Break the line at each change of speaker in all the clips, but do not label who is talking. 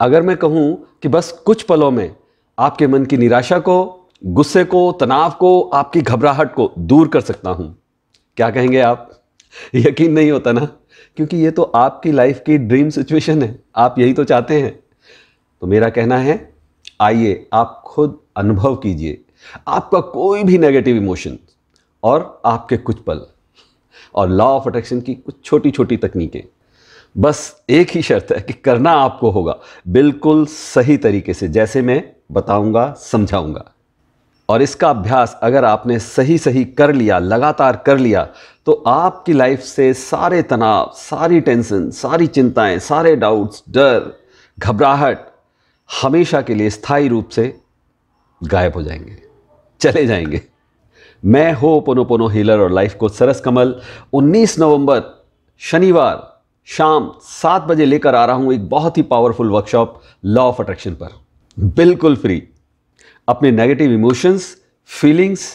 अगर मैं कहूं कि बस कुछ पलों में आपके मन की निराशा को गुस्से को तनाव को आपकी घबराहट को दूर कर सकता हूं क्या कहेंगे आप यकीन नहीं होता ना क्योंकि ये तो आपकी लाइफ की ड्रीम सिचुएशन है आप यही तो चाहते हैं तो मेरा कहना है आइए आप खुद अनुभव कीजिए आपका कोई भी नेगेटिव इमोशन और आपके कुछ पल और लॉ ऑफ अट्रैक्शन की कुछ छोटी छोटी तकनीकें बस एक ही शर्त है कि करना आपको होगा बिल्कुल सही तरीके से जैसे मैं बताऊंगा समझाऊंगा और इसका अभ्यास अगर आपने सही सही कर लिया लगातार कर लिया तो आपकी लाइफ से सारे तनाव सारी टेंशन सारी चिंताएं सारे डाउट्स डर घबराहट हमेशा के लिए स्थायी रूप से गायब हो जाएंगे चले जाएंगे मैं हो पोनो पोनो हीलर और लाइफ कोच सरस कमल 19 नवंबर शनिवार शाम सात बजे लेकर आ रहा हूं एक बहुत ही powerful workshop law of attraction पर बिल्कुल फ्री अपने नेगेटिव इमोशंस फीलिंग्स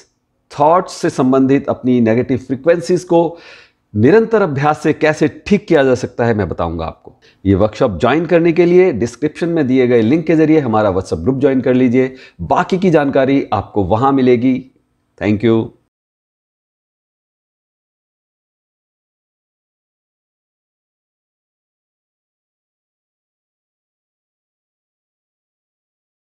थॉट्स से संबंधित अपनी नेगेटिव फ्रीक्वेंसीज को निरंतर अभ्यास से कैसे ठीक किया जा सकता है मैं बताऊंगा आपको ये वर्कशॉप ज्वाइन करने के लिए डिस्क्रिप्शन में दिए गए लिंक के जरिए हमारा व्हाट्सएप ग्रुप ज्वाइन कर लीजिए बाकी की जानकारी आपको वहां मिलेगी थैंक यू